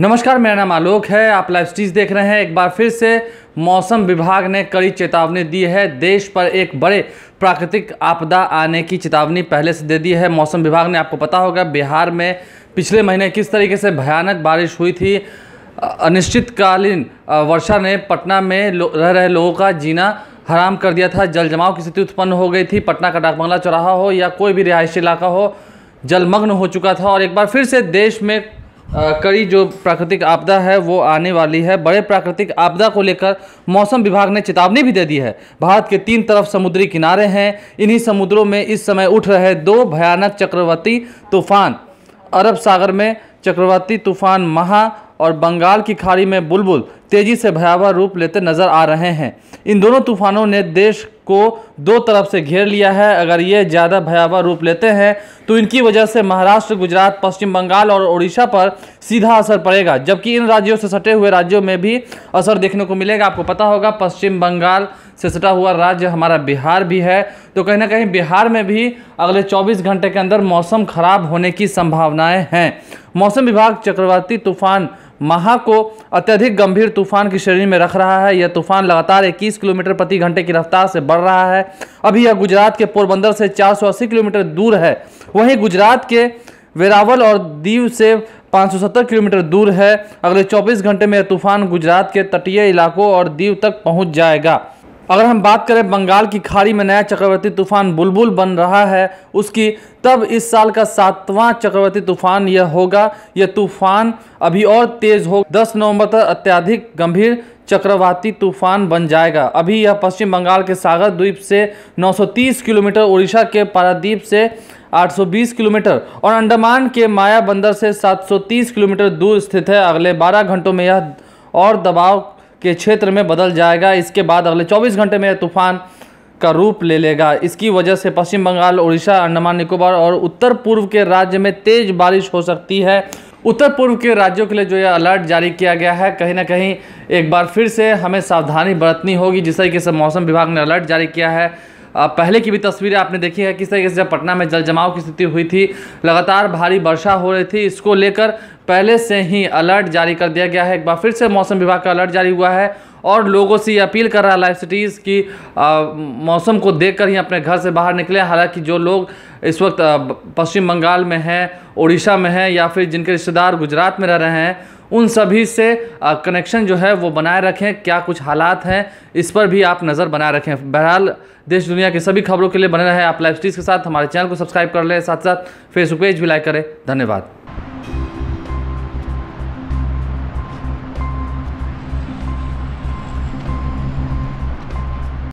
नमस्कार मेरा नाम आलोक है आप लाइव स्टीज देख रहे हैं एक बार फिर से मौसम विभाग ने कड़ी चेतावनी दी है देश पर एक बड़े प्राकृतिक आपदा आने की चेतावनी पहले से दे दी है मौसम विभाग ने आपको पता होगा बिहार में पिछले महीने किस तरीके से भयानक बारिश हुई थी अनिश्चितकालीन वर्षा ने पटना में रह रहे लोगों का जीना हराम कर दिया था जल जमाव की स्थिति उत्पन्न हो गई थी पटना का डाकबंगला चौराहा हो या कोई भी रिहायशी इलाका हो जलमग्न हो चुका था और एक बार फिर से देश में कड़ी जो प्राकृतिक आपदा है वो आने वाली है बड़े प्राकृतिक आपदा को लेकर मौसम विभाग ने चेतावनी भी दे दी है भारत के तीन तरफ समुद्री किनारे हैं इन्हीं समुद्रों में इस समय उठ रहे दो भयानक चक्रवर्ती तूफान अरब सागर में चक्रवर्ती तूफान महा और बंगाल की खाड़ी में बुलबुल तेजी से भयावह रूप लेते नजर आ रहे हैं इन दोनों तूफानों ने देश को दो तरफ से घेर लिया है अगर ये ज़्यादा भयावह रूप लेते हैं तो इनकी वजह से महाराष्ट्र गुजरात पश्चिम बंगाल और उड़ीसा पर सीधा असर पड़ेगा जबकि इन राज्यों से सटे हुए राज्यों में भी असर देखने को मिलेगा आपको पता होगा पश्चिम बंगाल से सटा हुआ राज्य हमारा बिहार भी है तो कहीं ना कहीं बिहार में भी अगले 24 घंटे के अंदर मौसम खराब होने की संभावनाएं हैं मौसम विभाग चक्रवाती तूफान महा को अत्यधिक गंभीर तूफान की श्रेणी में रख रहा है यह तूफान लगातार 21 किलोमीटर प्रति घंटे की रफ्तार से बढ़ रहा है अभी यह गुजरात के पोरबंदर से 480 किलोमीटर दूर है वहीं गुजरात के वेरावल और दीव से 570 किलोमीटर दूर है अगले 24 घंटे में यह तूफान गुजरात के तटीय इलाकों और दीव तक पहुंच जाएगा अगर हम बात करें बंगाल की खाड़ी में नया चक्रवर्ती तूफान बुलबुल बन रहा है उसकी तब इस साल का सातवां चक्रवर्ती तूफान यह होगा यह तूफान अभी और तेज़ हो 10 नवंबर तक अत्याधिक गंभीर चक्रवाती तूफान बन जाएगा अभी यह पश्चिम बंगाल के सागर द्वीप से 930 किलोमीटर उड़ीसा के पारादीप से 820 किलोमीटर और अंडमान के माया बंदर से सात किलोमीटर दूर स्थित है अगले बारह घंटों में यह और दबाव के क्षेत्र में बदल जाएगा इसके बाद अगले 24 घंटे में तूफान का रूप ले लेगा इसकी वजह से पश्चिम बंगाल उड़ीसा अंडमान निकोबार और उत्तर पूर्व के राज्य में तेज़ बारिश हो सकती है उत्तर पूर्व के राज्यों के लिए जो यह अलर्ट जारी किया गया है कहीं ना कहीं एक बार फिर से हमें सावधानी बरतनी होगी जिस तरीके से मौसम विभाग ने अलर्ट जारी किया है पहले की भी तस्वीरें आपने देखी है किस तरीके से जब पटना में जल जमाव की स्थिति हुई थी लगातार भारी वर्षा हो रही थी इसको लेकर पहले से ही अलर्ट जारी कर दिया गया है एक बार फिर से मौसम विभाग का अलर्ट जारी हुआ है और लोगों से ये अपील कर रहा है लाइफ सिटीज़ की मौसम को देखकर ही अपने घर से बाहर निकले हालांकि जो लोग इस वक्त पश्चिम बंगाल में हैं उड़ीसा में हैं या फिर जिनके रिश्तेदार गुजरात में रह रहे हैं उन सभी से कनेक्शन जो है वो बनाए रखें क्या कुछ हालात हैं इस पर भी आप नज़र बनाए रखें बहरहाल देश दुनिया की सभी खबरों के लिए बने रहें आप लाइफ सिटीज़ के साथ हमारे चैनल को सब्सक्राइब कर लें साथ साथ फेसबुक पेज भी लाइक करें धन्यवाद